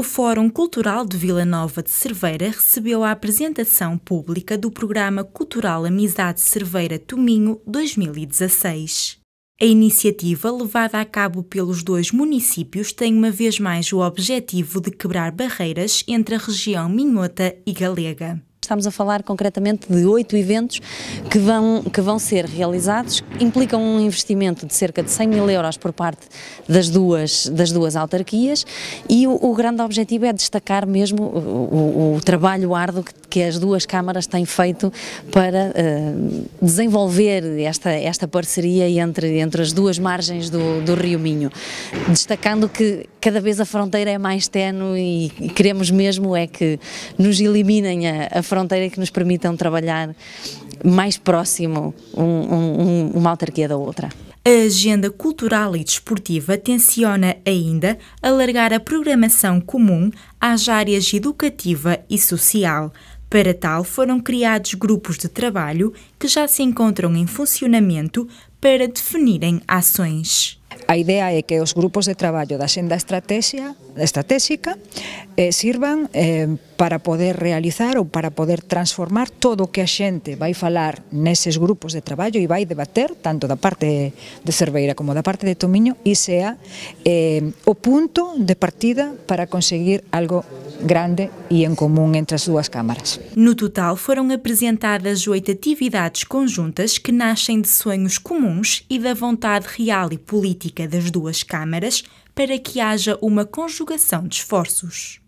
o Fórum Cultural de Vila Nova de Cerveira recebeu a apresentação pública do Programa Cultural Amizade Cerveira-Tominho 2016. A iniciativa, levada a cabo pelos dois municípios, tem uma vez mais o objetivo de quebrar barreiras entre a região minhota e galega estamos a falar concretamente de oito eventos que vão, que vão ser realizados, implicam um investimento de cerca de 100 mil euros por parte das duas, das duas autarquias e o, o grande objetivo é destacar mesmo o, o, o trabalho árduo que, que, as duas câmaras têm feito para uh, desenvolver esta, esta parceria entre, entre as duas margens do, do Rio Minho, destacando que cada vez a fronteira é mais tenue e, queremos mesmo é que nos eliminem a, a fronteira fronteira que nos permitam trabalhar mais próximo um, um, uma autarquia da outra. A agenda cultural e desportiva tenciona ainda alargar a programação comum às áreas educativa e social. Para tal, foram criados grupos de trabalho que já se encontram em funcionamento para definirem ações. A idea é que os grupos de traballo da xenda estratégica eh, sirvan eh, para poder realizar ou para poder transformar todo o que a xente vai falar neses grupos de traballo e vai debater tanto da parte de Cerveira como da parte de Tomiño e sea eh, o punto de partida para conseguir algo grande e em comum entre as duas câmaras. No total foram apresentadas oito atividades conjuntas que nascem de sonhos comuns e da vontade real e política das duas câmaras para que haja uma conjugação de esforços.